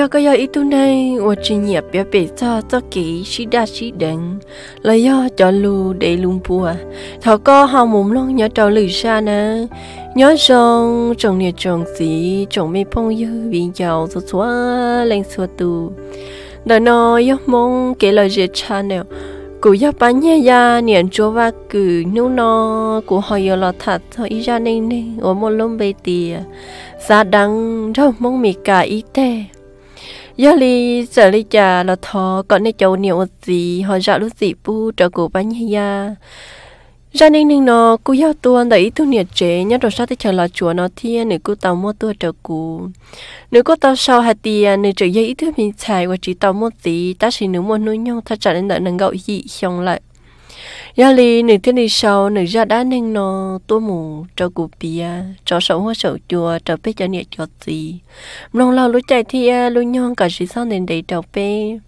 giờ cái giờ ít tu này và chỉ nhập biết biết cho cho kỹ chỉ đa chỉ đằng, là do cho lù để lùng bùa thảo co hào mồm luôn nhớ trâu lử xa nè nhớ trong trồng nhà trồng gì trồng mấy phong như bị giàu số số lên số tu đời nói yếu mong kể lời dễ nè, cú yếu bán nhẹ ya niệm chúa và cử nô nó cú hỏi yếu lo thật họ ý ra nên nên ở một lông bề tìa xa đắng trong mong mì cả ít tè giờ li giờ li chả là thọ còn này cháu nhiều gì họ ra lúc gì bu cho cô bán hay ra nên nên nó cô giao tuôn đấy tu niệm chế nhớ rồi sát thì chờ là chùa nó thiên nữ cô tao mua tua cho cô nếu cô tao sau hạt tiền à, nữ chơi dây ít thứ mình xài và chỉ tao mua gì ta chỉ nếu mua nuôi nhau ta trả nên đợi nâng gạo gì xong lại giờ li nửa tiếng đi sau nửa giờ đã nên nó tua mù cho cụ bia cho sầu hoa sầu chùa cho bé cho nhẹ cho gì nông lao lối chạy thì lối nhon cả sự sao nên đầy cho bé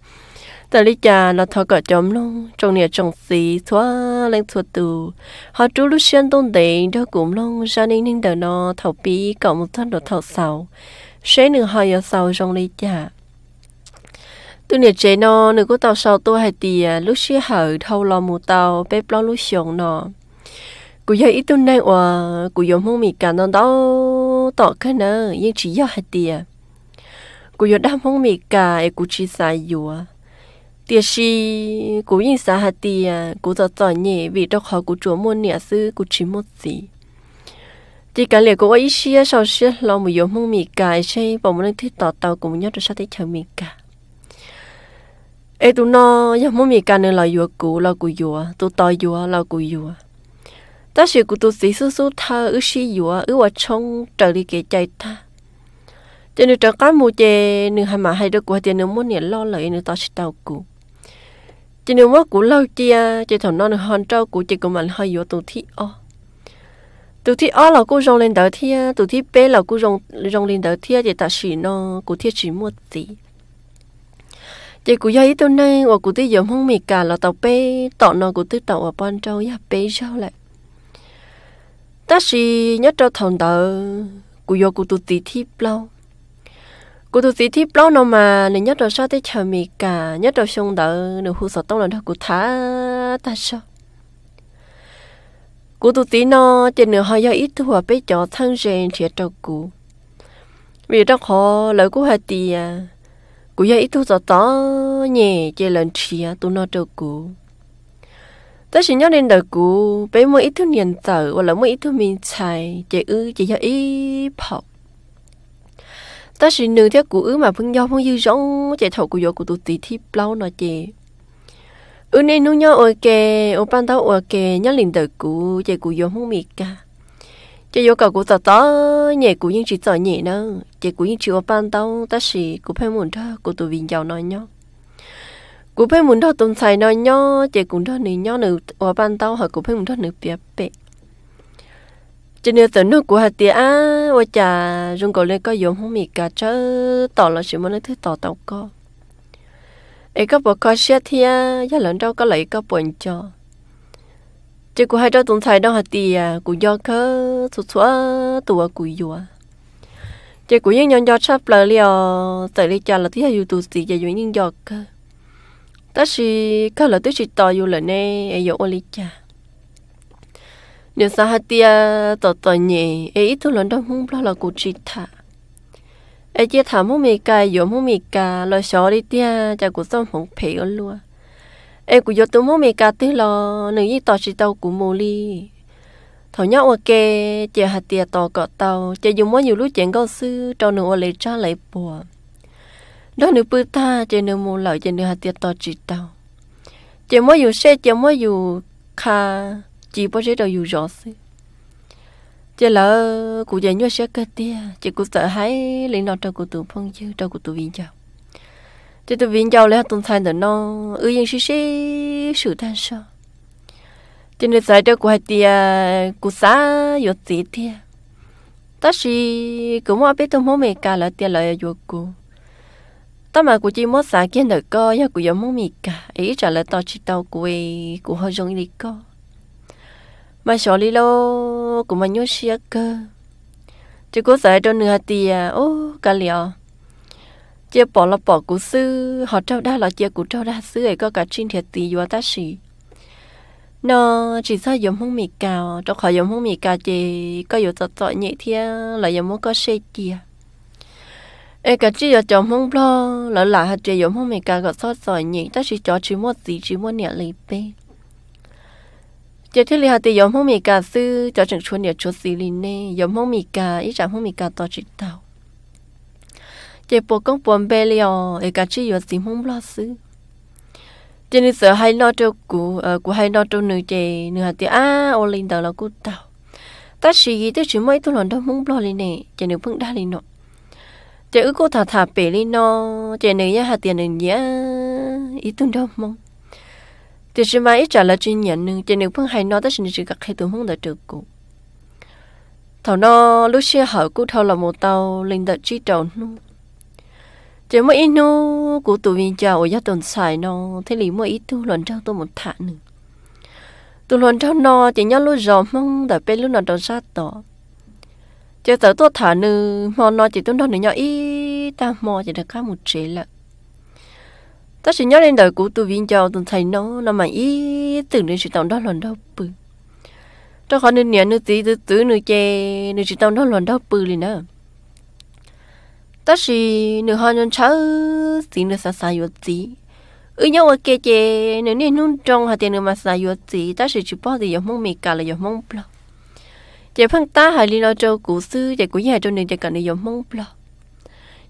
ta lý cha nó thọ cả chấm lông trong nhà trong xì xóa lên xóa tù họ chú lúc xuyên tôn đệ đó cụ lông ra nên nên đờ nó thọ bí cộng một thân đồ thọ sầu sẽ nửa hai giờ sau trong lý cha tôi nè chế nó nếu có tàu sau tôi hay thì à, lúc xưa hở thâu lo mù tàu bếp lo lúc xuống nó cụ giờ ít tôi nay hòa cú giờ mong mì cả nó đó tỏ cái nữa nhưng chỉ do hay thì à. cụ giờ đam mong mì cả ấy cú chỉ sai dùa tiếc gì cú yên xài hay thì à, cú giờ tỏ nhẹ vì đâu khó cú chúa mua nè sư cú chỉ một gì chỉ cần liệu cụ ấy xí sau xí lo mù giờ mong mì cả ấy bảo muốn thích tỏ tàu cũng nhớ được sao thấy chẳng mì cả เอตุนอยามมีการเนลอยยัวกูเรากูยัวตัวตอยัวเรากูยัวแต่สิกูตัวสีสู้สู้เธออือชียัวอือว่าชงเจอลีเกใจท่าจะนึกจะก้ามูเจนึกหามาให้ดกว่าเจนึกมุ่นเนี่ยล่อเลยนึกต่อชิตากูจะนึกว่ากูเล่าเจียจะถอนนอนฮอนเจ้ากูจะกูมันให้ยัวตัวที่อ้อตัวที่อ้อเรากูรงเล่นเดอเทียตัวที่เป้เรากูรงรงเล่นเดอเทียจะตัดสีนอกูเทียจีมวดสี chị cụ dây tôi nay và cụ tôi giống không mì cả là tàu pe tọ nó cụ tôi tàu ở ban trâu ya pe sao lại ta chỉ nhất cho thằng tờ cụ do cụ tu tí thi plau cụ tu tí thi plau nó mà nên nhất cho sao tới chờ mì cả nhất cho xong tờ nửa hú sợ tông là nó cụ thả ta sao cụ tôi tí nó trên nửa hai giờ ít thu hoạch pe cho thằng rèn thiệt cho cụ vì trong khó lời của hà tì à cú giờ ít thu giờ to nhẹ chơi lần chia à, tụ nó cho cú ta chỉ nhớ đến đời cú bé mỗi ít thứ niên tử và là mỗi ít thứ mình chạy chơi ư chơi giờ ít học ta chỉ nương theo cú ư mà phương do phương dư giống chạy thầu cú giờ cú tụ tí thi lâu nó chơi ư nên nuôi nhau ok ô ban tao ok nhớ liền đời cú chơi cú giờ không mệt cả chỉ yêu cầu của tao tớ nhẹ của những chị tao nhẹ nữa chỉ của những chị ở ban tao ta chỉ của phải muốn đó của tụi mình giàu nói nhau của phải muốn đó tồn tại nói nhau chỉ cũng đó nữa nhau nữa ở ban tao hoặc của phải muốn đó nữa bịa bẹ cho nên tận nước của hạt tía á và chả dùng cầu lên có dùng không mì cả chớ tỏ là chỉ muốn thứ tỏ tao có ấy có bộ coi xe thia giá lớn đâu có lấy các bọn cho chỉ có hai cho tổng tài đâu hạt tì à cụ do khớ thuộc xóa tù cụ dùa chỉ cụ những nhân do sắp lỡ liều tại lý cho là tí hai youtube thì giờ những do khớ ta chỉ khớ là tôi chỉ tỏ dù là nè ai dỗ lý cha nếu sao hạt tì à, tò tỏ tỏ nhẹ ai ít thôi lần đó không lo là cụ chỉ thả ai chỉ thả mua mì cà dỗ mua mì cà lo xó đi tia chả cụ xong không phải luôn ê của yo tôi mua mì cà tê lo nữ y tò chỉ tàu của mồ li thảo nhau ok chờ hạt tiệt tò cọ tàu chờ dùng mỗi nhiều lúc chén câu sư cho nữ ở lệ cha lệ bùa đó nữ bự ta chờ nữ mồ lão chờ nữ hạt tiệt tò chỉ tàu chờ mỗi nhiều xe chờ mỗi nhiều kha chỉ bao giờ đâu nhiều rõ sư chờ lỡ cụ dạy nhau sẽ cơ tia chờ cụ sợ hãi lấy nọ cho cụ tụ phong chứ cho cụ tụ viên chào chứ tôi vinh giàu lấy tuần thay nữa nó ư yên xí xí sự tan sao cho nên giải cho quay tia cụ xã yo tí tia ta chỉ cũng mà biết tôi muốn mẹ cả là tia lại yo cụ ta mà cụ chỉ muốn xã kiến được co ya cụ yo muốn mẹ cả ý trả lời tao chỉ tao cụ ấy cụ giống đi co mà sợ đi lâu cụ mà nhớ xí cơ chứ cụ giải cho nửa tia ô cả liệu chia bỏ là bỏ cú sư họ trâu đa là chia cú trâu đa sư ấy có cả chuyện thiệt tì và ta sĩ nó chỉ sao giống không mì cào cho khỏi giống không mì cào chỉ có yếu tọt tọt nhẹ thia là giống không có xe chia ấy cả chỉ giờ giống không lo là là hạt chỉ giống không mì cào có sót sót nhẹ ta chỉ cho chỉ muốn gì chỉ muốn nhẹ lấy bê chỉ thế là hạt chỉ giống không mì cào sư cho chẳng chuột nhẹ chuột gì lên nè giống không mì cào ý chẳng không mì cào tọt chỉ tàu chế bộ công bọn bè liò để cả chỉ yếu gì mong lo xứ chế nữ sợ hay nói cho cụ ờ cụ hay nói cho nữ chị nữ hạt tiệt à ô linh tàu là cụ tao ta chỉ nghĩ tới chuyện mấy tôi lần đó mong lo lên nè chị nữ phương đa lên nọ chị ước cô thả thả bể lên nọ chị nữ nhá hạt tiền nữ nhá ý tưởng đâu mong thì chỉ mấy trả lời chuyện nhận nữ chị nữ phương hay nó ta chỉ chỉ gặp hai tôi mong đợi được cụ thầu nó lúc xưa hỏi cụ thảo là một tàu linh đợi chi trầu nung chỉ mỗi ít nu của tụi mình chờ ở gia tồn xài nó thế lý mỗi ít tu lần trao tôi một thả nữa tụi lần trao nó chỉ nhớ lúc rồi mong đã bên lúc nào trao sát đó chờ tới tôi thả nữa mà nó chỉ tôi nó nữa nhau ít ta mò chỉ được khá một chế lận ta chỉ nhớ lên đời của tụi mình chờ tuần thầy nó là mà ít tưởng đến sự tổng đó lần đâu bự cho khỏi nên nhớ nữa tí từ từ nữa chê nữa chỉ tổng đó lần đâu bự liền nữa là 但是你好像超新的啥啥药剂，而且我感觉你那弄中还点那么啥药剂，但是就包的也蒙没干了，也蒙不了。这碰打还里了做古诗，这古也做你这干的也蒙不了。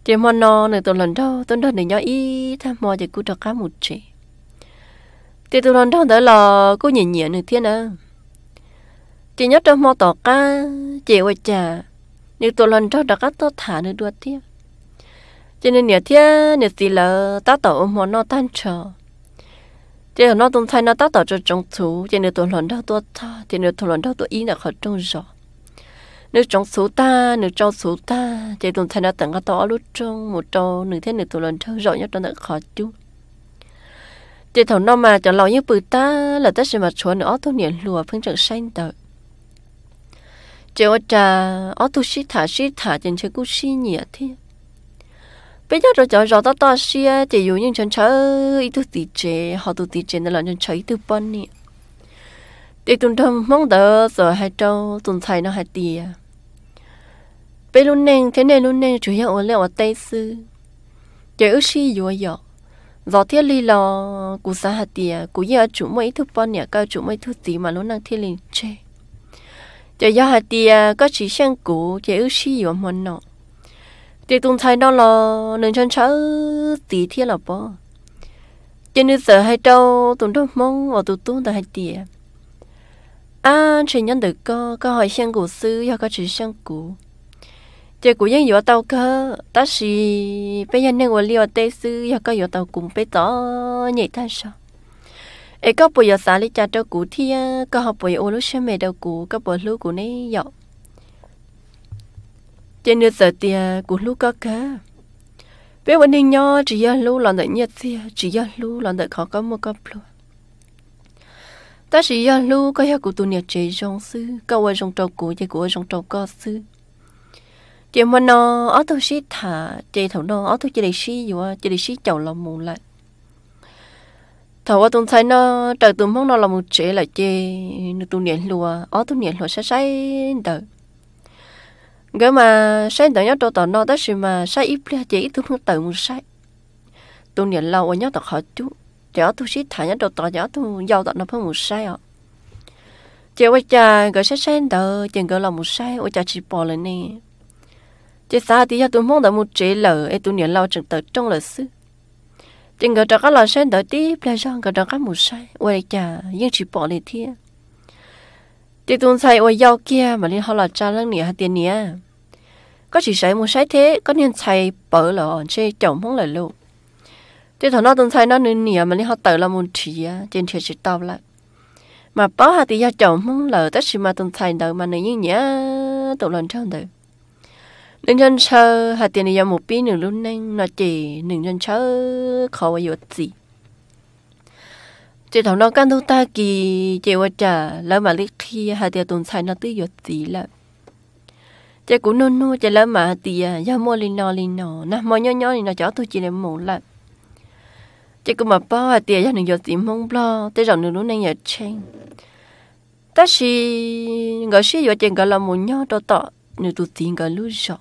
这么呢，你都 lần đầu，tôi đó 你 nhỏ ít, tham mò 这古 cho cá một chế. Thế tôi lần đầu đó là cô nhìn nhẹ được thế nào. Chị nhớ trong mò tỏ ca, chị ơi chà, nếu tôi lần đâu đó cá tôi thả được đuôi tiếp cho nên nhiều thiên, nhiều gì là ta tổ mà nó tan chờ thế nó tung thay nó tao tổ cho trong chú cho nên tôi lần đầu tôi ta cho nên tôi lần đầu tôi ý là khó trông rõ nếu trong số ta nếu trong số ta thì tôi thay nó tặng cái tổ lúc trong một trâu nửa thế nửa tôi lần đầu rõ nhất đó là khó chú thì thầu nó mà cho lòng như bự ta là tất sự mặt chuẩn ở tôi niệm lùa phương trận xanh tờ chỉ ở trà ở tôi xí thả xí thả trên chơi cú xí nhẹ thiên bây giờ rồi rồi rồi tao to xia thì dù những chân chơi ít thứ tí chế họ tu tí chế nên là chân chơi thứ bận nè thì tuần thầm mong đỡ giờ hai trâu tuần thầy nó hai tìa bây luôn nè thế này luôn nè chủ yếu ở lẹo ở tây sư chơi ước xi dù ở giờ thiết lý lo cú sa hạt tìa cú giờ chủ mấy thứ bận nè cao chủ mấy thứ gì mà luôn năng thiết lý chơi chơi giờ hạt tìa có chỉ sang cú chơi ước xi dù ở mòn nọ thì tung thấy đó là nên chân chở tí thiệt là bỏ cho nên giờ hay trâu tụi nó mong và tụi tôi là hay tiệt à chỉ nhận được có có hỏi sang cổ sư hoặc có chỉ sang cổ chỉ cổ nhân dọa tàu cơ ta chỉ bây giờ nên gọi ở tây sư hoặc có dọa tàu cùng bây tỏ nhảy ta sao ấy có bây giờ xả lý cha trâu cổ thiệt có học bây giờ ô lúc xem mẹ đầu cổ có bây lúc cổ này dọa trên nước giờ tia của lúc có cá bé vẫn hình nhau chỉ giờ lúc lần đợi nhiệt tia chỉ giờ lúc lần đợi khó có một cặp luôn ta chỉ giờ lúc có hiệu của tu nhiệt chế dòng sư câu ở dòng trâu của chế của dòng trâu có sư chị mà nó ở tôi sĩ thả chị thầu nó ở tôi chị để xí dù chị để sĩ chầu lòng mù lại thầu ở tuần thấy nó trời tuần mong nó là một chế lại chế nó tuần nhiệt lùa ở tu nhiệt lùa sẽ say đời cái mà sai đó nhớ tôi nó tới gì mà sai ít bia chỉ tôi không tự một sai tôi nhận lâu ở nhớ tôi hỏi chú chở tôi xí thả nhớ tôi tôi nhớ tôi giàu tôi nó không một sai ạ chỉ ơi cha gọi sai sai đó chừng gọi là một sai ở cha chỉ bỏ lại nè chị sao thì tôi mong đợi một chế lợi, ấy tôi nhận lâu chừng tới trong là sư chừng gọi cho các là sai đó tí bia rằng gọi cho các một sai ôi cha nhưng chỉ bỏ lại thiên Tiệc tuần sai ôi yêu mà lên họ là cha lăng nỉa tiền nỉa. À. Có chỉ sai một sai thế, có nên sai bở là ổn chơi chồng không luôn. Tiệc thằng nó tuần sai nó nương nỉa mà lên họ tự là một à, trên thiệt chỉ tao lại. Mà bảo hà thì gia chồng không lỡ tất gì mà tuần sai đâu mà nửa như nhá tụ lần trong đời. Nên chân sơ hà tiền nỉa một bí nữa luôn nên nó chỉ nên chân sơ khó vào gì chị thằng nó căn thúc ta kỳ chị qua trả lỡ mà lý khi hai tia tồn xài nó tới giọt gì là chị cũng nôn nôn chị lỡ mà tia giao mua lên nọ lên nọ nè mọi nhỏ nhỏ thì nó chó tôi chị làm mù là chị cũng mà bao hai tia giao được giọt gì mong lo tới rồi nửa nay nhà chen ta chỉ gọi sĩ giọt chị gọi là một nhỏ đó tọ nửa tụt tiền gọi lưu rõ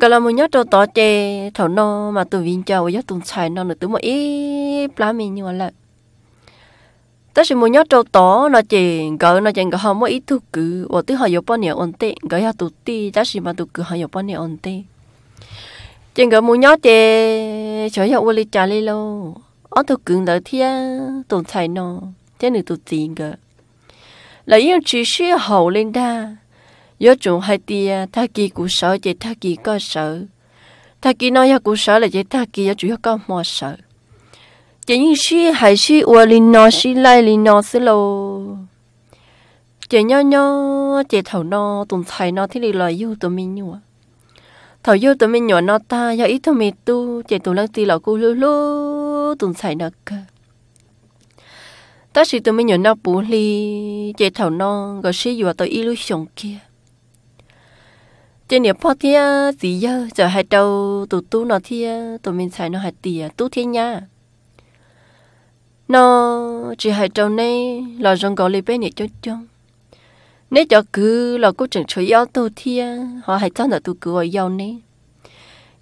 cả là một nhớ cho tỏ chè thảo nó mà tụi viên chào với tụi xài nó nữa tụi mà ít lá mình như là tất nhiên muốn nhớ trâu tó nó chỉ gỡ nó chỉ gỡ họ mỗi ít thu cứ và thứ họ yếu bao ổn tệ gỡ họ tụt ti tất nhiên mà tụt cứ họ yếu ổn tệ chỉ gỡ muốn nhớ chè chỗ họ uống ly trà ly lô ở thu cứ đỡ thia tụt thải nó thế nữa tụt gì chỉ suy hậu lên đa yếu chúng hai tia tha kỳ cú sợ chè tha kỳ có sợ tha kỳ nói ya cú sợ là chè tha kỳ chủ yếu có mò sợ chính sĩ hay sĩ ua linh nó sĩ lai linh nó sĩ lô chị nhau nhau chị thầu nó tùng thầy nó thì đi lời yêu tụi mình nhua thầu yêu tụi mình nhua nó ta yêu ít tụi mình tu chị tụi lăng tì lão cô lú lú tùng thầy nó cơ ta sĩ tụi mình nhua nó bù li chị thầu nó gọi sĩ yêu tụi illusion kia trên địa phật thia gì giờ giờ hai đầu tụi tu nó thia tụi mình xài nó hai tìa tu thiên nha nó chỉ hai trâu này là rong gò lì bên này cho cho nếu cho cứ là cô chẳng chơi yếu tu thia họ hãy cho là tu cứ ở yếu này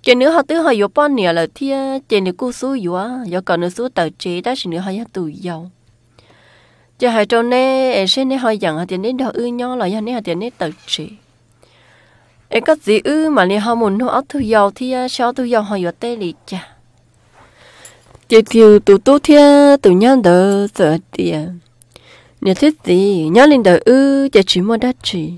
chỉ nữa họ tứ họ yếu bao nhiêu là thia chỉ nữa cô số yếu yếu còn nữa số tờ chế đã chỉ nữa họ yếu tu yếu chỉ hai trâu này em sẽ nếu họ dặn họ tiền đến đâu ư nhau là yếu này họ tiền đến tờ chế em có gì ư mà nếu họ muốn ở tu yếu thì sao tu yếu họ yếu tê lì chả chỉ thiếu tụ tu thiên tụ nhân đỡ sợ tiền nhà thiết gì nhớ linh đỡ ư chỉ chỉ mua đắt chỉ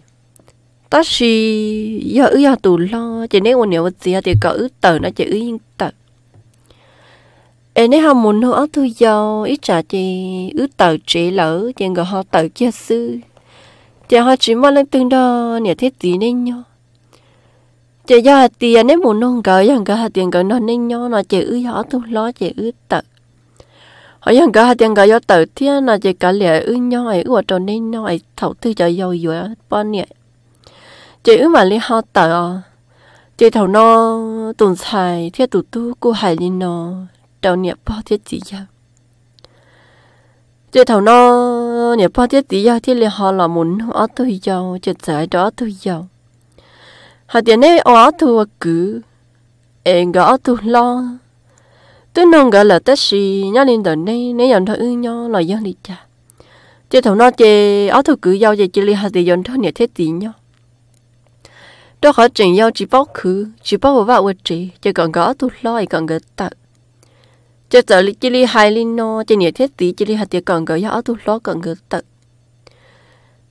ta chỉ giờ ư giờ tụ lo chỉ nếu còn nhiều gì thì cỡ tờ nó chỉ ư yên tờ em nếu không muốn nó tôi giàu ít trả chị ư tờ chỉ lỡ chị người họ tờ kia sư chỉ họ chỉ mua lên tương đo nhà thiết gì nên nhau chị do tiền nếu muốn nông cỡ chẳng cả tiền cỡ nó nên nhau nó chị ư gió tu lo chị ư tự họ chẳng cả tiền cỡ do tự thiên nó chị cả lẽ ư nhau ấy ủa tròn nên nhau ấy thầu tư cho giàu dùa bao nhiêu chị ư mà li họ tự chị thầu nó tồn tại thiết tụ tu cô hải li nó trâu niệm bao thiết gì vậy chị thầu nó niệm bao thiết gì vậy thiết li họ là muốn ở tôi giàu chị giải đó tôi giàu họ tiền này ó thu cứ em gõ thu lo tôi nông gỡ là tất gì nhá lên đời này nay nhận thôi ưng nhau là dân đi cha chứ thằng nó chê ở thu cứ giao về chỉ li hạt thì nhận thôi nhẹ thế tí nhau tôi khó trình giao chỉ bóc khứ chỉ bóc vợ vào chị chỉ còn gõ thu lo còn gỡ tật chỉ giờ li chỉ li hai li no chỉ nhẹ thế tí chỉ li hạt thì còn gỡ giao thu lo còn gỡ tật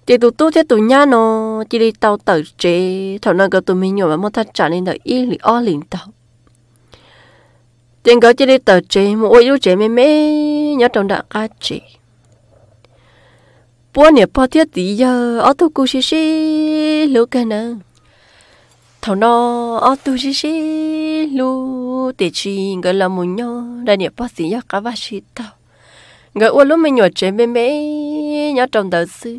chị tụt tu thế tụi nhá nó chị đi tàu tàu chế thằng nào có tụi mình nhỏ mà mất thắt trả nên đợi ít lì o liền tàu tiền có chị đi tàu chế một ôi yêu chế mê mê nhớ trong đã cá chế bữa nè bao thiết tí giờ ở tu cú xí xí lú cái nè thằng nó ở tu xí xí lú để chị gọi là muốn nhau đã nè bao tí giờ cá bác sĩ tàu gọi ôi lúc mình nhỏ chế mê mê nhớ trong đời xưa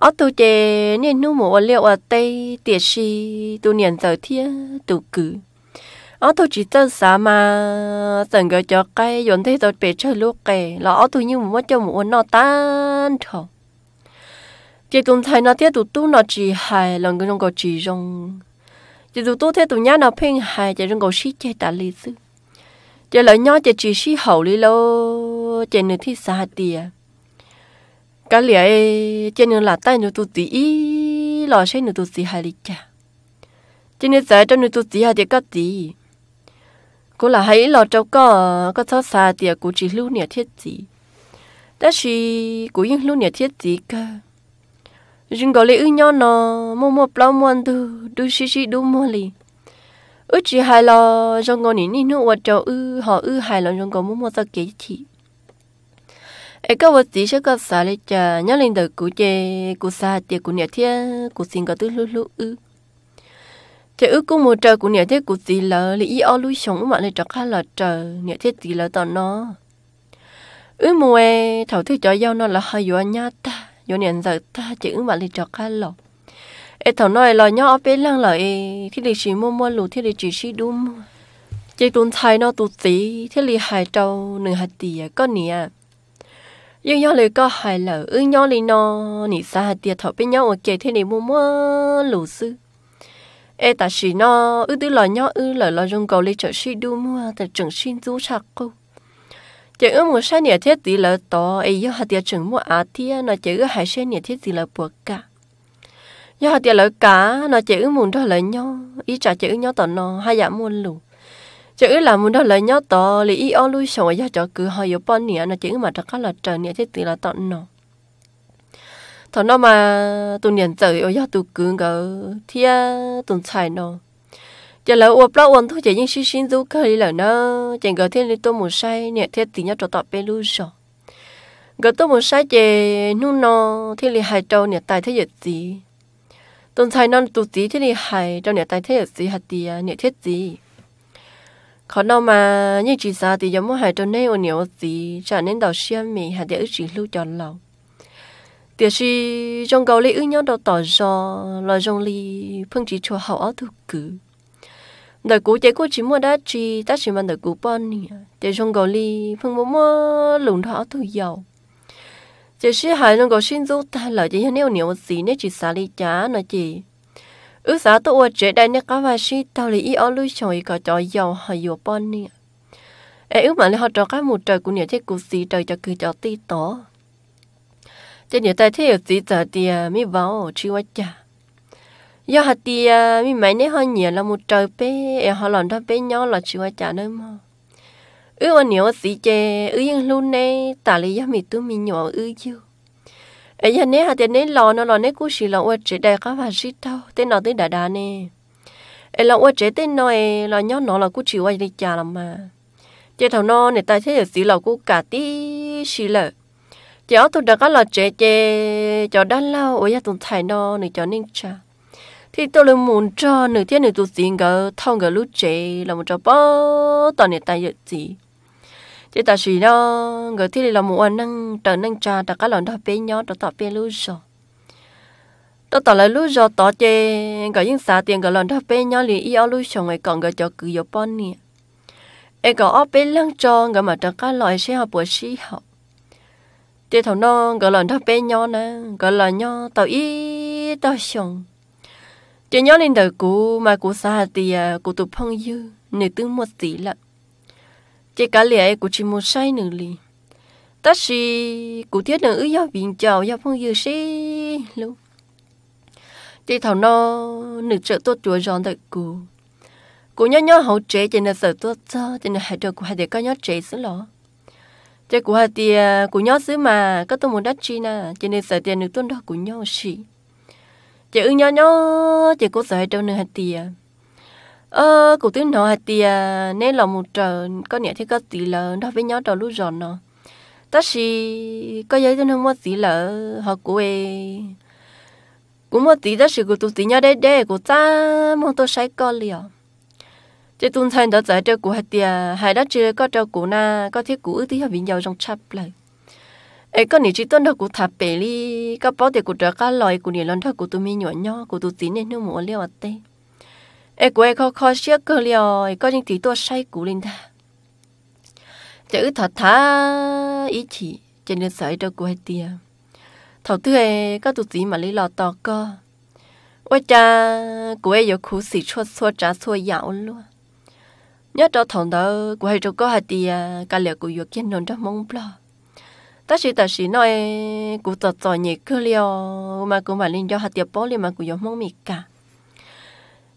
ở tụ để nên nu mổ liệu ở tây tiệt si tụ niệm tờ thiết tụ cử ở tụ chỉ tơ xả mà tận cái cho cái dọn thế tật bể chơi lúc kề là ở tụ như một cho một nó tan thọ chỉ tụm thầy nó thiết tụ tu nó chỉ hài lòng cái trong cái chỉ rong chỉ tu tu thế tụ nhát nó phênh hài chỉ trong cái sĩ chơi đã lý sư chỉ lợi nhau chỉ chỉ sĩ hậu lý lô chỉ nữ thi xa tiệt cái lẽ trên nữa là tay nữa tụt tí lò xe nữa tụt tí hai lít cha trên nữa giờ trong nữa tụt tí hai thì có tí cô là hãy lò trâu có có thọ xa tiệt cô chỉ lưu nè thiết gì đó là cô yên lưu nè thiết gì cơ nhưng gọi là ư nhau nó mua mua plau mua từ đu xí xí đu mua lì. Ước chỉ hai lò trong ngọn nỉ nỉ nữa vợ cháu ư họ ư hai lò trong ngọn mua mua tao kế chị ấy các vật gì sẽ có xả lên chả nhớ lên đời cũ chê cũ xa tiệt cũ nhà thiên cũ xin có tư lú lú ư thế ước cũng một trời cũ nhà thiên cũ gì là lý ý ao lúi sống mà này trọc khá là trời nhà thiên gì là tao nó ước mùa ấy thảo thứ cho giao nó là hai vừa nhá ta vừa nhận giờ ta chỉ ước mà này trọc khá lọ ấy thảo nói là nhớ ở bên lăng là ấy thiết lý chỉ mua mua lù thiết lý chỉ chỉ đúng chỉ tuần thay nó tụt tí thiết lý hài trâu nửa hạt tì có nè yêu nhau lời có hài lỡ ư nhau lì nó nị xa hạt tiệt thọ bên nhau ở thế này mua mua lù sư ê ta chỉ nó ư tư lò nhau ư lỡ lò rung cầu lì chợ suy đu mua tại trường xin du chạc cô chỉ ư một sai nịa thế tỷ lỡ to ê yêu hạt tiệt trường mua á tia nó chỉ ư hai sai thế tỷ lỡ buộc cả yêu hạt tiệt lỡ cả nó chỉ muốn đó lỡ nhau ý trả chỉ nhau tỏ nó hai dạ mua lù chứ là muốn đó là nhớ tỏ lý ý ô lui sống ra cho cứ hơi yếu bọn nè nó chỉ mà thật các là trời nè thế thì là tận nó thằng nó mà tụi nhận tử ở do tụi cứ ngờ thì tụi xài nó giờ là uổng lo uổng thôi chỉ những suy sinh du khơi là nó chẳng ngờ thiên thì tôi muốn say nè thế thì nhớ cho tọt bê lui sống ngờ tôi muốn say chê nu nó thiên thì hai trâu nè tài thế giờ gì tụi xài nó tụi gì thiên thì hai trâu nè tài thế giờ gì hạt tiền nè thế gì 可能嘛，你至少的有么还着那个鸟子，才能到下面还得一直路着老。就是中国哩，一年到早上，老中哩碰起出好奥土狗。那古结果只么打起，但是嘛，那古半年，在中国哩碰么么龙头奥土有。就是还能够迅速带来这些鸟鸟子，那至少哩家那些。ước giáo tôi chế đây nè có vài sĩ tao lý ý ở lối chồng có cho giàu hay yếu bọn nè ế ước mà họ cho các một trời của nhà thế của sĩ trời cho cứ cho tí tỏ cho nhà ta thế ở sĩ giờ thì mi vào chỉ quá chả do hạt thì mi mấy nè họ nhiều là một trời bé ế họ lòn đó bé nhỏ là chỉ quá chả nữa mà ước anh nhiều sĩ chè ước yên luôn nè tao lý do mi tu mi nhỏ ước chưa ấy giờ nè hạt tiền nè lò nó lò nè cú xì lò uất chế đại cá và xí tao tên nó tên đã đã nè ấy lò uất chế tên nó lò nhóc nó là cú chịu ai đi chả làm mà chế thầu nó nè ta thấy được xí lò cú cả tí xì lợ chế ở tụi đã có lò chế chế cho đã lâu ấy giờ tụi thải nó nè cho nên chả thì tôi là muốn cho nửa thiên nửa tụi xí ngờ thong ngờ lúc chế là một cho bao tao nè ta dự chỉ ta chỉ nó người thì là một nâng trở nâng trà ta cá lợn đó bé nhỏ đó tọt bé lú rồi đó tọt lại lú rồi tọt chê người những xả tiền người lợn đó bé nhỏ liền yêu lú rồi người còn người cho cứ vô bón nè ai có ở bên lăng cho người mà ta cá lợn sẽ học buổi sĩ học chỉ thằng nó người lợn đó bé nhỏ nè người lợn nhỏ tao ít tao xong chỉ nhỏ lên đời cũ mà cũ xa thì à, cũ tụ phong dư nè tướng một tỷ lận chỉ cả lẽ của chỉ một sai nữa li tất sĩ cụ thiết nữa do viện chào do phong dư sĩ luôn chỉ thảo nó nữ trợ tốt chúa giòn tại cụ cụ nhớ nhớ hậu trẻ chỉ là sợ tốt cho chỉ là hại trợ của hai đứa có nhớ trẻ xứ lọ chỉ của hai tia cụ nhớ xứ mà có tôi muốn đắt chi na chỉ nên sợ tiền được tuân đó của nhau sĩ chỉ ưng nhớ nhớ chỉ có sợ hai trâu nữa hai tia ờ cụ tiếng nói thì à, nên là một trời có nhẹ thì có tỷ là nó với nhau đầu lúc giòn nó ta sĩ có giấy tôi không có tỷ là họ của ấy cũng một tí đó sự của tụi tí nhau đây đây của ta mong tôi sai con liền chứ tụi thằng đó giải cho của hạt tiền hai đã chưa có cho của na có thiết của tí họ bị nhau trong chắp lại ấy có này chỉ tuân đó của thà bể đi có bảo tiền của trợ cá lòi của này lần thôi của tụi mi nhỏ nhỏ của tụi tí nên nó mua liền ở đây ai của ai khó khó trước cơ có những tí tua say cũ lên ta chữ thật thà ý chỉ trên nước sợi đâu của hai tia thầu tư có tụt gì mà lấy lò tò cơ ôi cha của ai giờ khú xì chua xua trả xua dạo luôn nhớ cho thằng đó của hai đâu có hai tia cả liệu của vừa kiên nón cho mong lo ta chỉ ta chỉ nói của tọt tọt nhị cơ liều mà của mà lên cho hai tia bó liền mà của giờ mong mì cả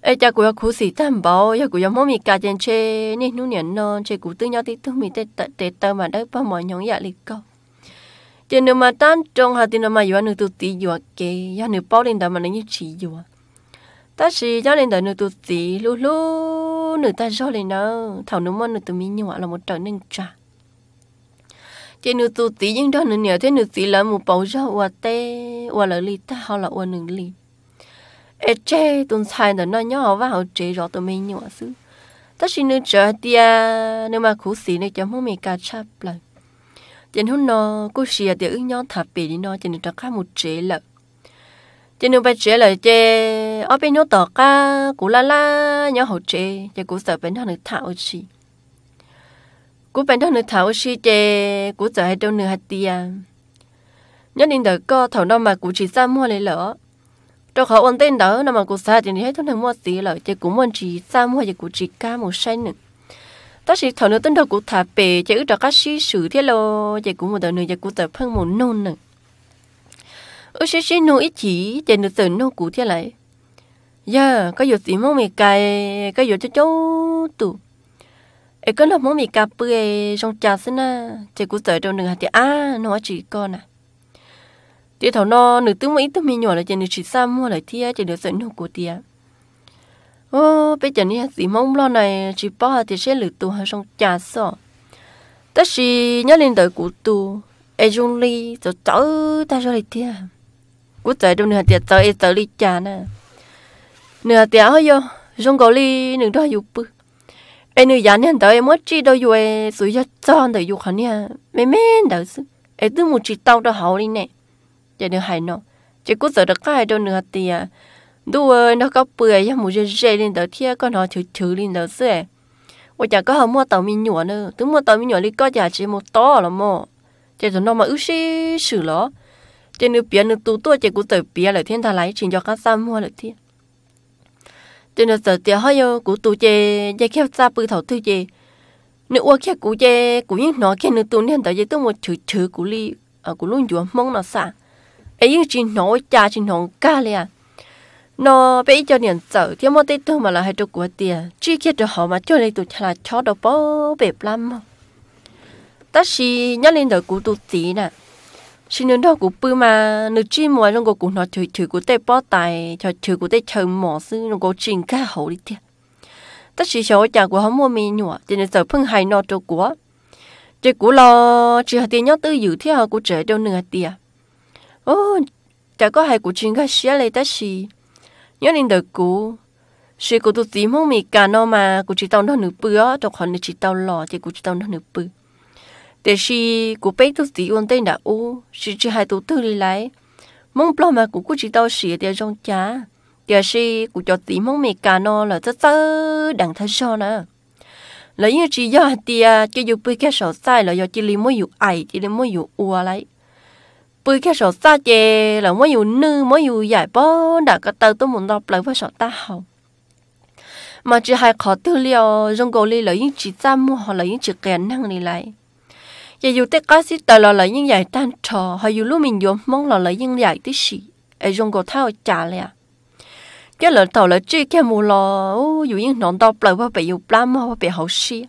ấy cha của cụ sĩ tam bảo ya của mô mi cả chén chê nên nu niệm non chê cụ tư nhau tí tư mi tết tết tao mà đấy bao mọi nhong dạ lịch câu trên nếu mà tan trong hạt tiền mà yêu nữ tu tí yêu kê ya nữ bao lên đó mà nên chỉ yêu ta chỉ cho lên đó nữ tu tí lu lu nữ ta cho lên đó thảo nữ mà nữ tu mi nhau là một trận nên trà trên nữ tu tí nhưng đó nữ nhớ thế nữ tí là một bao rau hoa tê hoa lợ lì ta họ là hoa nữ lịch ê chê tuần sai nó nó nhỏ hậu chế rõ tụi mình nhỏ xứ tất nhiên nữa chờ tia nếu mà khú xí này cho mỗi mình cả chắp lại trên hôm nó cô xìa thì ứng nhau thập bì đi nó trên được khá một chế lợ trên đường bay chế lợ chê, ở bên nhau tỏ ca cú la la nhau hậu chế cho cú sợ bên thằng được thảo chi cú bên thằng được thảo chi chê, cú sợ hai đâu nửa hạt tia Nhất định đợi co thầu nó mà cú chỉ ra mua lấy lỡ trong khẩu ổn tên đó nằm mà cụ xa thì hết thằng mua gì là chỉ cũng muốn chỉ xa mua chỉ cũng chỉ ca một sen nữa ta chỉ thằng nữa tên đầu cụ thả bể chỉ ước cho các sĩ sử thế lo chỉ cũng một đời nữa chỉ cũng tập phân một nôn nữa ước sĩ sĩ nô ít chỉ chỉ nữa tự nô cũ thế lại giờ có dụ gì mong mì cài có dụ cho cháu tụ ấy có là mong mì cà bưởi trong trà xin à chỉ cũng tới trong đường hạt thì à nó chỉ con à thì thảo nó nữ tướng mấy tướng mi nhỏ là chỉ nữ chỉ xa mua lại thia chỉ được sợi nụ của tia ô bây giờ này gì mong lo này chỉ bỏ thì sẽ lựa tu hay xong chả sợ tất chỉ nhớ lên đời của tu ai dung ly cho cháu ta cho lại tia của trời đâu nửa tia tới ai tới ly chả nè nửa tia hơi vô trong cầu ly nửa đó yêu bự ai nửa già nên tới em mất chi đâu rồi suy cho cho đời yêu hả nè mẹ mẹ đời sự ai tướng một chỉ tao đó hậu đi nè giờ nữa hay nó chỉ có giờ được cái đâu nữa thì à đua nó có bưởi cho một dây dây lên đầu thia con nó chữ chữ lên đầu xưa à. ôi chả có hầm mua tàu mi nhủa nữa tướng mua tàu mi nhủa đi có chả chỉ một to là mò chỉ rồi nó mà ước xí xử ló chỉ nữa bia nữa tu tu chỉ cũng tới bia là thiên thà lấy chỉ cho các sam mua là thiên chỉ nữa giờ tiền hơi yo cũng tu chê dây khép ra bự thầu tư chê nữa ua khép cũng chê cũng những nó khép nữa tu nên tới giờ tướng một chữ chữ cũng li à luôn nhủa mong nó sáng ấy chỉ nói cha chỉ nói cả liền nó bây giờ niệm sợ thì mà tới tôi mà là hai chỗ của tiền chỉ khi được họ mà cho lấy tụi là cho đồ bó bẹp lắm ta chỉ nhớ lên đời của tụt tí nè xin nên đâu của bự mà nữ chỉ mua luôn của nó chơi chơi của tay bó tài chơi chơi của tay chơi mỏ sư nó có chuyện cả hồ đi tiền ta chỉ cho cha của họ mua mì nhọ cho nên sợ phun hai nó chỗ của chỉ của lo chỉ hạt tiền nhớ tư dự thế họ của trẻ đâu nửa tiền 哦，大概係古專嘅事嚟得是，有人得古，是古都只冇咪干咯嘛，古知道 nó nửa bữa, đọc họ nửa chỉ tao lò thì 古知道 nó nửa bữa. Thế thì 古 bé 都只用 tên đã u, 是只係都 tự 嚟來，mong bao mà 古古知道是嘅 trong cha. Thế thì 古 cho tí mong mi cả nó là rất rất đẳng thân so nè. Lấy như chỉ do thì cái dù bơi cái sổ sai là do chỉ li mỗi dù ai chỉ li mỗi dù ua lấy bữa kia sổ xa chè là mỗi dù nư, mỗi dù giải bó đã có tờ tôi muốn đọc lại với sổ ta học mà chỉ hai khó tư liệu dùng cổ lý là những chỉ ra mua hoặc là những chỉ kèn năng này lại giờ dù tất cả sĩ tờ là là những giải tan trò họ dù lúc mình dùng mong là là những giải tí sĩ ở dùng cổ thao trả lại cái lợn tàu là chỉ cái mua lò dù những nón đọc lại với bị dù plam hoặc bị hậu sĩ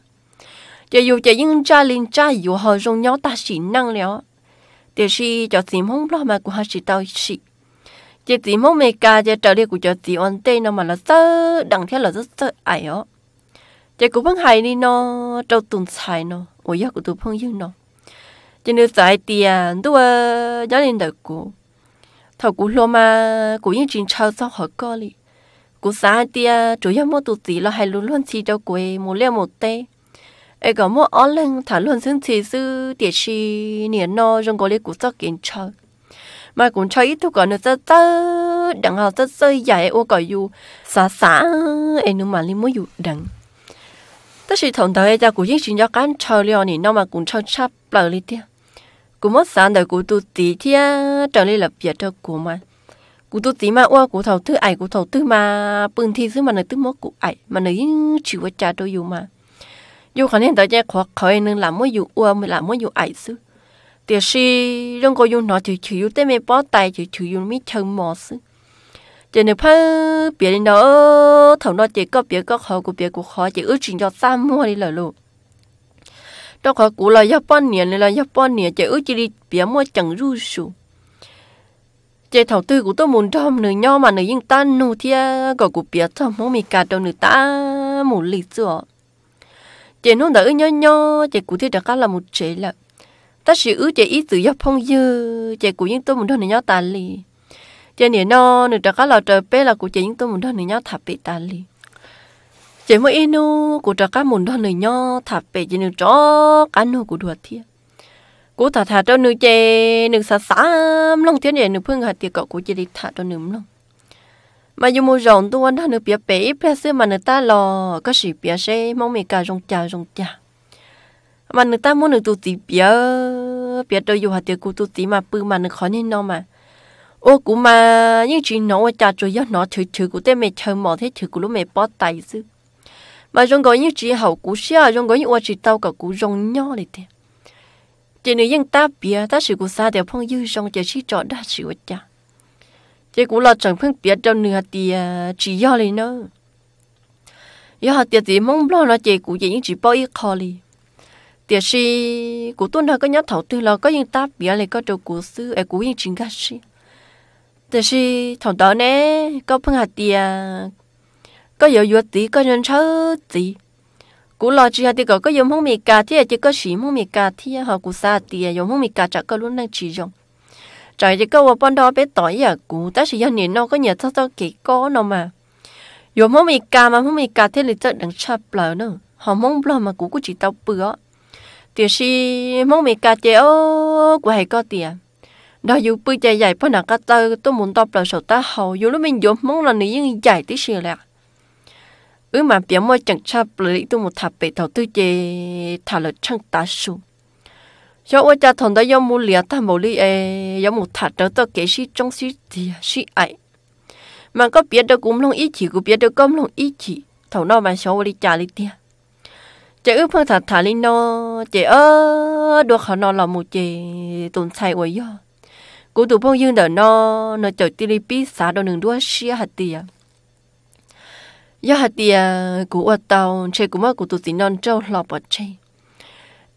giờ dù chỉ những cha liên cha dù họ dùng nhau ta sĩ năng liệu 就是叫子梦了嘛，古还是到是。这子梦没家，这找的古叫子安对那么了，这当天了这这哎哟，这古碰海里呢，找东菜呢，我要古都碰应呢。这牛仔店都啊，家人的古，他古罗嘛，古已经超早好高哩。古啥店主要么都子了，还乱乱吃着鬼，没了没得。ai có mua lên thảo luận xứng chỉ sư địa chỉ niên nó trong có lấy cú sắc kiến chơi mà cũng chơi ít thôi còn nó rất rất đằng học rất rơi dài ô cỏ dù xa xa em nó mà lấy mua dù đằng tất sự thằng đầu ấy ta cũng chính chính cho cán chơi liền thì nó mà cũng cho chắp bờ đi tiếc cũng mất sáng đời cũng tu tí thia trở lên lập việc cho của mà cũng tu tí mà qua cũng thầu thứ ai cũng thầu thứ mà bưng thì thứ mà nơi thứ mất cũng ai mà nơi chịu với cha tôi yêu mà 有可能大家看看能那么有我们那么有爱思，但是如果用那就就有对面包带就就有米成毛事。cho nên phải biết đến đó thằng nó chỉ có biết có khó của biết của khó chỉ ước chuyện cho xa mua đi là luôn đó khó của là giáp bao nhiêu là giáp bao nhiêu chỉ ước chỉ đi biết mua chẳng ru sù chỉ thầu tư của tôi muốn đom nửa nhau mà nửa yên tan nô thia gọi của biết thằng muốn mì cả đầu nửa ta muốn lì chưa chị nó đỡ nhớ nhớ chị cụ thì đã cá là một chế là ta chỉ ứ chị ý tự do phong dư chị cụ những tôi một đôi này nhớ tàn lì chị nè nó được đã cá là trời bé là cụ chị những tôi một đôi này nhớ thập bị tàn lì chị mới inu cụ đã cá một đôi này nhớ thập bị chị nữa chó cá nó của đuổi thiệt cụ thả thả cho nữ chị nữ xa xám long thiên để nữ phương hạt tiệc cậu cụ chị đi thả cho nữ long mà dù mua rộng tôi anh nó bia bể bia xưa mà người ta lò có sự bia xe mong mày cả rong trà rong trà mà người ta muốn được tụt tí bia bia đâu dù hạt tiêu cụ tụt tí mà bự mà nó khó nên nó mà ô cụ mà những chuyện nó trà rồi do nó thử thử cụ tên mày chờ mỏ thế thử cụ lúc mày bỏ tay chứ mà rong có những chuyện hậu cụ xia rong có những ô chỉ cả cụ rong nho này thế chỉ nếu dân ta bia ta sự cụ xa để phong dư rong chỉ chỉ chọn đa sự cha chỉ cũng là chẳng phân biệt đâu nửa thì chỉ do này nữa giờ tiệt thì mong lo nó chỉ cũ chỉ những chỉ bao ít khó đi tiệt si cũng tuân theo có nhớ thầu tư là có những tác bia này có đồ của sư ấy cũng những chính cái gì thì si thằng đó nè có phân hạt tiệt, có nhiều yếu tí có nhân chớ tí cũ lo chỉ hạt tiệt có có dùng không mì cà thì chỉ có chỉ không mì cà thì họ cũ xa tiệt, dùng không mì cà chắc có luôn đang chỉ dùng trời chỉ câu bọn đó bé tỏi à cú ta chỉ nhận nó có nhiều thao thao kỹ có nó mà dù không mì cà mà không mì cà thế lịch trận đang chập lỡ nữa họ mong lo mà cú cũng chỉ tao bữa tiếc si mong mì cà chế ô của hay có tiền đó dù bữa chạy dài bọn nào cả tơ tôi muốn tao là sầu ta hầu dù lúc mình dù mong là nữ nhưng dài tí xìa lẹ ứ mà bé mua chẳng chập lỡ tôi một thập bể thầu tư chế thả lỡ chẳng ta xuống 有我家同的有木俩但无哩诶，有木他找到给是总是的是爱，嘛个别的工农一起，个别的工农一起，头脑嘛小我哩家里点，这个碰他他哩喏，这呃多好喏老木这东菜我要，古土朋友的喏，那就地里比啥都能多些下地呀。一下地啊，古我到，这古么古土只能做老百姓。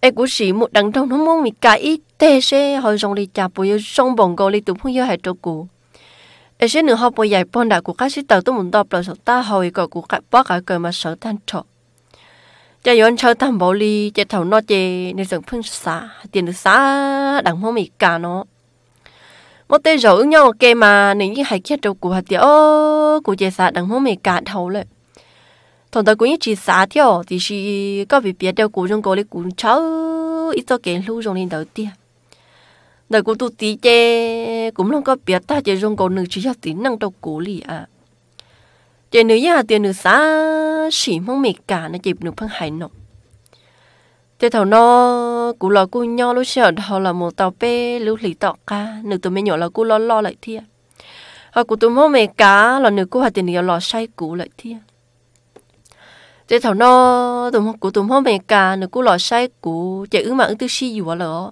ai cũng chỉ một đằng trong nó mong mình cái ít tê hồi rong đi chạp bồi rong bồng gọi đi tụm không yêu hại cho cụ ai sẽ nửa học bồi dạy bọn đại của các sĩ tàu tôi muốn đọc lời sọt ta hồi gọi của các bác cái cười mà sợ tan trọ cha yon chờ tam bảo ly cha thầu nó chê nên dần phân xả tiền được xả đằng mong mình cả nó một tay rổ nhau kê mà nếu như hại kia cho cụ hạt tiệt ô cụ chê đằng mong mình cả thầu lại 同到 cũng chỉ xả theo thì chỉ có bị biết theo cũng trong cổ lấy cũng ít cho cái lưu trong lên đầu tiên đời cũng tu tí cũng không có biết ta chỉ trong cổ nữ chỉ cho tí năng trong cổ à chỉ nữ nhà tiền nữ xã chỉ mong mệt cả nó chỉ nữ phăng hải nọ thế thầu nó cũng lo cũng nhau lúc sợ đó là một tàu pe lúc lì tọt ca nữ tụi mình nhỏ là cũng lo lo lại thiệt họ cũng tụi mong mệt cả là nữ cũng hà tiền nữ lo sai cũ lại thiệt จะถานอตุ่มกูตุ่มห้องเมกาหนูกูหล่อใช้กูจะอึ้งมาอึ้งตื้อชีอยู่วะเหรอเ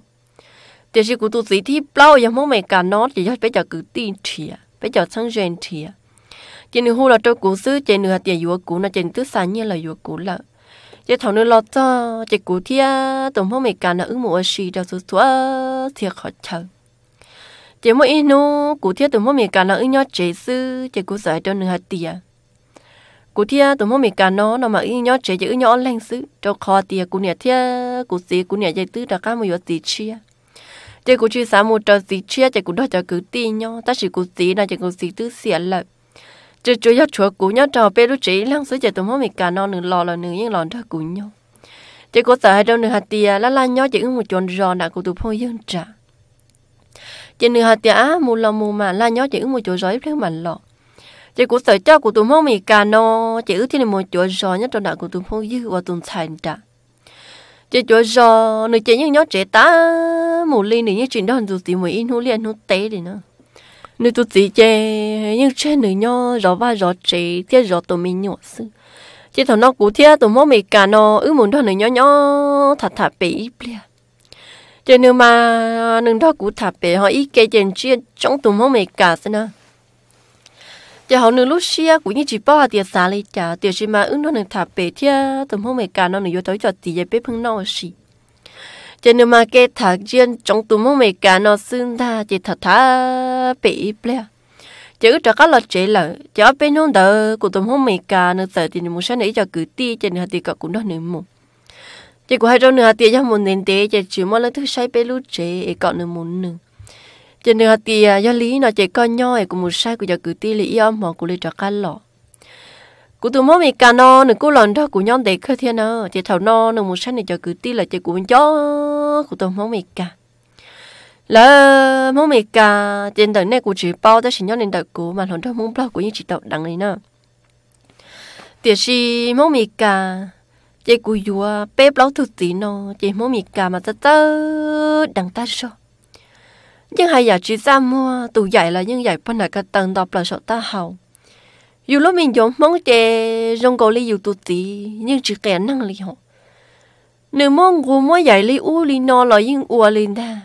แต่ชีกูตุ่มสีที่เปล่าย่างห้องเมกาน้อจะย้อนไปจากกูตีเทียไปจากช่างเจนเทียเจะหนูหูเราจัวกูซื้อเจะหนูหัดเตียอยู่กูน่าเจะตื้อสายเนี่ยเลยอยู่กูละจะถานอหล่อจ้าจะกูเทียตุ่มห้องเมกาหนูอึ้งหมวกชีเดาสุดสวยเทียขอเชิญจ้าเมื่ออีนูกูเทียตุ่มห้องเมกาหนูอึ้งยอดเจ้าซื้อเจะกูใส่เจัวหนูหัดเตีย cụ thia tụi mông mình cả nó nó mà ý nhó chế chữ nhó lên xứ cho khó tiền cụ nhà thia cụ gì cụ nhà dây tứ đã cá một giọt gì chia chế cụ chỉ sáu một trò gì chia chế cụ đó cho cứ ti nhó ta chỉ cụ gì là chế cụ gì tứ xỉa lợi chế chú nhó chúa cụ nhó trò bê lúc chế lăng xứ chế tụi mông mình cả nó nửa lò là nửa yên lòn cho cụ nhó chế cụ sợ hai đâu nửa hạt tiền lá la nhó chế ứng một chọn rò nà cụ tụi phong dương trả chế nửa hạt tiền á mù lò mù mà la nhó chế ứng một chỗ rối thế mà lọ chỉ cũng sợ cho của tụi mông mì cà nô chỉ ước thì một chỗ gió nhất trong đại của tụi mông dư và tụi thành đã chỉ chỗ gió nơi chỉ những nhóc trẻ ta một ly nửa những chuyện đó tụi tụi mày in hú liền hú tế đi nữa nơi tụi tụi trẻ nhưng trên nửa nhóc gió ba gió trẻ thiết gió tụi mình nhỏ sư chỉ thằng nó cũ thiết tụi mông mì cà nô ước muốn đó nửa nhóc nhóc thật thật bị bia cho nên mà nâng đó cũ thà bể họ ý kê trên chia trong tụi mông mày cà thế nào giờ họ nửa lúc xia cũng như chỉ bao hạt tiền xả lấy chả tiền gì mà ứng nó nửa thả bể thia tầm hôm mấy cả nó nửa vô tới cho tỷ giờ bếp hưng nó xì giờ nửa mà cái thả riêng trong tụm hôm mấy cả nó xưng ta chỉ thả thả bể bia chứ cho các lọt chế lợ cho bên hôm đó của tụm hôm mấy cả nửa sợ thì nửa muốn sáng nãy cho cứ ti cho nửa thì cả cũng đó nửa mù chỉ của hai trong nửa tiền cho muốn nền tế chỉ chỉ mong là thứ sai bê lú chế còn nửa muốn nửa cho nên thì do lý nó chỉ coi nhau của một sai của giờ cử ti lý âm họ cũng lý cho cá lọ của tụi mỗi mình cá nó nữa của lần đó của nhau để khơi thiên nó chỉ thầu nó nữa một sai này cho cử ti là chỉ của mình chó của tụi mỗi mình cá là mỗi mình cá trên đời này của chỉ bao tới sinh nhau nên đời của mà lần đó muốn bao của những chỉ tạo đằng này nữa thì si mỗi mình cá chỉ của vua bếp lấu thực tí nó chỉ mỗi mình cá mà ta ta đằng ta sao nhưng hay giả chỉ ra mua tù dạy là những dạy phân này cái tầng đọc là sợ ta hầu dù lúc mình giống mong chè rong cổ li dù tụ tí nhưng chỉ kẻ năng li họ nếu mong gù mua dạy li u li no là những ua li đa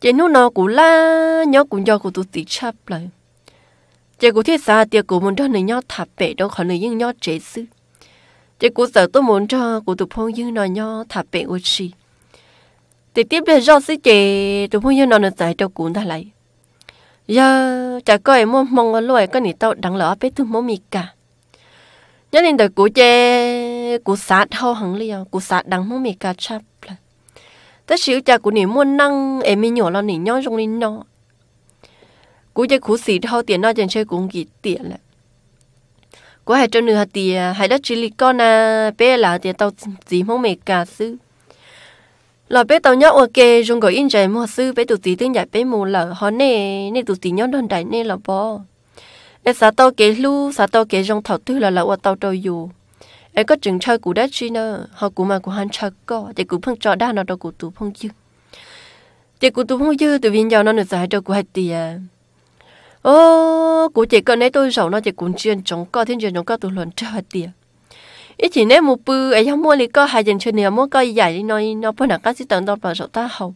chè nu nó cũng la nhớ cũng do của tụ tí chấp lại chè của thiết xa tiệc của muốn cho người nhớ thạp bể đâu khỏi người những nhớ chế sư chè của sợ tôi muốn cho của tụ phong những nó nhớ thạp bể của chị thì tiếp theo rau sẽ chè tụi mua nó nó tại đâu cũng ta lại giờ chả coi em mong mong lối có tao đắng lỡ bé thương mong mì cả nhớ nên đời của che của sát ho hằng liền à, của sát đắng mong mì cả chắp là tất xíu chả của nị muốn năng em mi nhỏ là nị nhau trong nị nó của chè của xịt ho tiền nó chẳng chơi cũng gì tiền lại của hai cho nửa tiền hai đất chỉ lì con à bé là tiền tao gì mong mì cả xứ lò bé tàu nhóc ok dùng gọi in chạy mua sư bé tụt tí tương giải bé mù lở họ nè nè tụt tí nhóc đơn đại nè lò bò để xã tàu kế lu xã tàu kế dùng thầu tư là lò tàu tàu dù ấy có chừng chơi cú đất chi nữa họ cú mà cú hắn chơi có, để cú phong trò đa nó đâu cú tụ phong dư để cú tụ phong dư từ viên giàu nó được giải đâu cú hai tiền ô cụ chỉ cần lấy tôi sầu nó chỉ cú chuyện chống co thiên chuyện chống co tụi luận chơi tiền ít chỉ nếu một bự, ấy không mua thì có hai dành chuyện nhiều mua coi dài đi nói nó phải nào các sĩ tận đâu bảo sổ ta hậu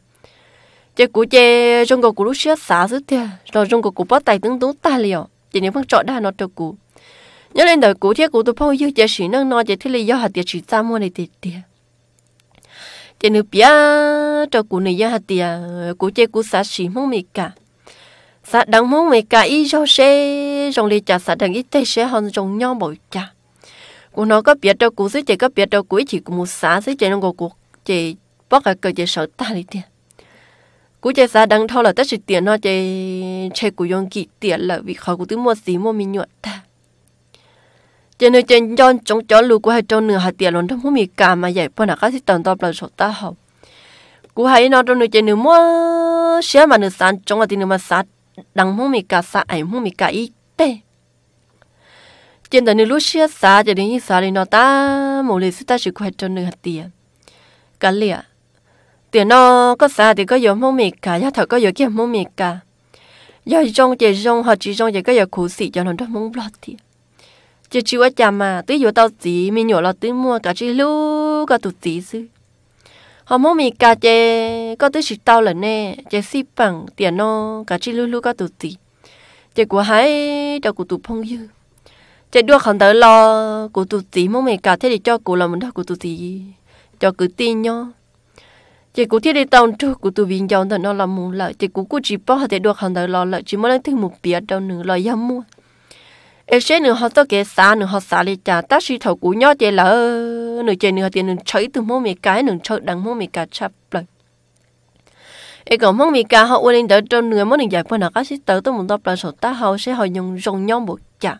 chế cũ chế trong cổ cũ lúc xưa xả rất thiệt rồi trong cổ cũ bắt tay tướng tướng ta liều chỉ nếu không chọn đa nó cho cũ nhớ lên đời cũ thiết cũ tôi phong yêu chế sĩ nâng nó chế thiết lý do hạt tiệt chỉ ta mua này tiệt tiệt chế nữ bia cho cũ này do hạt tiệt cũ chế cũ xả sĩ mong mì cả xả đắng mong mì cả y cho xe trong lý trả xả đắng ít tê xe hơn trong nhau bội cha cô nó có biết đâu cô sẽ chỉ có biết đâu cô chỉ cũng muốn xả sẽ chỉ nó ngồi cô chỉ bắt cái cơ chỉ sợ ta đi tiền cô chỉ xả đang thâu là tất sự tiền nó chỉ chơi cô dùng kỹ tiền là vì khó cô tự mua gì mua mình nhuận ta cho nơi trên yon chống chó lù của hay trâu nửa hạt tiền luôn trong hôm mì cà mà vậy bọn nào khác thì tận tập là sợ ta học cô hãy nói trong nửa trên nửa mua xe mà nửa sáng chống là tiền nửa mà sáng đằng hôm mì cà sáng ảnh hôm mì cà ít tê trên tờ nước Russia xa cho đến như xa thì nó ta một lần ta chỉ quay cho nửa hạt tiền cả lìa tiền có xa thì có giờ mông mệt cả giá có giờ kia mông mệt giờ trong chỉ trong họ chỉ trong chỉ có giờ khổ sĩ cho nó đó mông lót thì chỉ chịu ở chạm mà tí tao chỉ mình nhỏ là tí mua cả chỉ lú cả tụt tí họ mông mệt cả có tí chỉ tao là nè chè xí bằng tiền nó cả chỉ lú lú cả tụt tí chè của hai đâu của phong dư chạy đua không tới lo của tụt tí mong mẹ cả thế để cho cụ làm một đó của tụt tí cho cứ tin nhá chị cụ thiết đi tàu trước của tụi viên dòng thật nó là mù lợi chị cụ cụ chỉ bỏ thế đua không tới lo lợi chỉ muốn lấy thêm một bia đâu nữa lo yếm mua em sẽ nửa họ tới cái xa nửa họ xa đi trả ta thầu cụ nhó chị là nửa chị nửa tiền nửa chơi từ mong mày cái nửa chơi đằng mong mày cả chập lại ấy còn mong mì cá họ uống lên đỡ trong người món này giải phân là các sĩ tử tôi muốn tập là sổ ta họ sẽ họ dùng dùng nhau một chả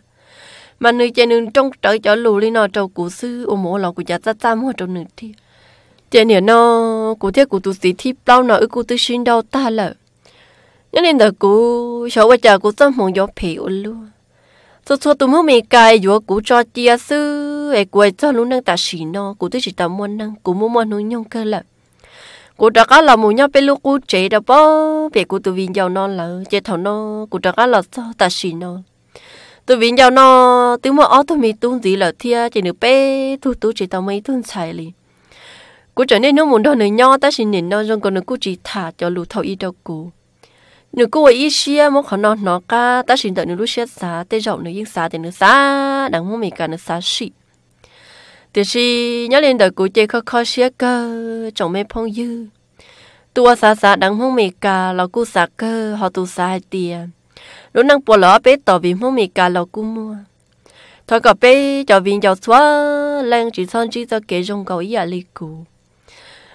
mà nữ chơi nữ trong trở cho lù lên nó trâu cụ sư ô mổ lò cụ già cha cha mua trâu nữ thì chơi nè nó cụ thiết cụ tu sĩ thì bao nó ư cụ tư sinh đâu ta lợ nên nên là cụ sợ quá chả cụ tâm hồn gió phì ô luôn cho cho tụi mua mì cài vừa cụ cho chia sư ai quay cho luôn năng ta xì nó cụ tư chỉ ta muốn năng cụ mua mua nuôi nhung cơ lợ cụ đã cá là mua nhau bên lúc cụ chế đã bao về cụ tụi viên giàu nó lợ chơi thầu nó cụ đã cá là cho ta xì nó tôi mình giàu nó tụi mà ở tụi mình tụi gì là thia chỉ nửa bé tụi tụi chỉ tao mấy tụi xài li cú trở nên nó muốn đòi nửa nho ta xin nhìn nó rồi còn nửa cú chỉ thả cho lù thầu y đâu cú nửa cú ở y xia muốn khó nó nó ca, ta xin đợi nửa lúc xia xá tê rộng nửa yên xá tê nửa xá đằng mua mình cả nửa xá xị thì xì nhớ lên đời cú chơi khó khó xia cơ chồng mê phong dư tua xá xá đằng mua mình cả là cú xá cơ họ tu xá tiền lúc năng bùa lỡ bé tỏ vì mua mì cà lò cú mua thôi cả bé cho vì giàu xóa lên chỉ son chỉ cho kể trong cầu ý à lì cú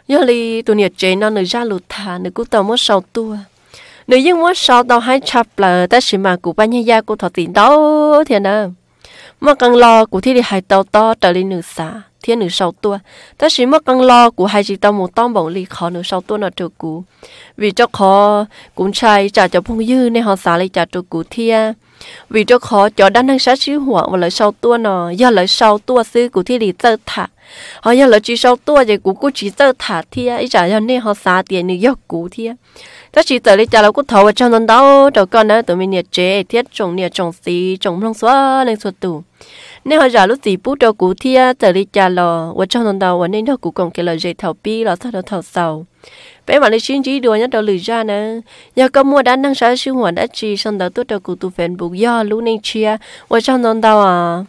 giờ lì tụi nhiệt chế nó nửa ra lụt thả nửa cú tàu mua sáu tua nửa nhưng mua sáu tàu hai chập là ta chỉ mà cú ba nhà gia cú thọ tiền đâu thiên nào mà càng lo cú thi đi hai tàu to trở lên nửa xa 天หรหนูสาตัวแต่สิเมื่อกังรอกูให้จิตตมุต้องบอกลีขอหนูสาตัวหนอยจูกูวิจ้าขอกุนชัยจ่าจะพุ่งยื้อในหอสาเลยจ่าจูกูเทียวิจ้ขอจอด้านทางชัดชื่อหัววันเลยสาตัวหนอย่าเลยสาตัวซื้อกูที่ดีเจอถาเขาอย่าเลยจีสาตัวใจกูกูจีเจอถาเทียไอจ่ายอนในหอสาเตียนหนึ่งยกกูเทียถ้าจีเจอเลยจ่าเราก็ถอว่าเจ้านันเดาเดี๋ก่อนนะตัวมีเนี่ยเจเทียจงเนี่ยจงสีจงพลงสวาเลยสวนตู่ nên họ giả lúc gì bút đầu cũ thì giờ đi trả lò và trong tuần đầu và nên họ cũ còn cái lời dạy thầu pi là sao đó thầu sầu bé mà lấy xin chỉ đùa nhất đầu lười ra nè giờ có mua đã năng sáng sinh hoạt đã chi, xong đầu tốt đầu cũ tu phèn bục do lũ nên chia và trong tuần đầu à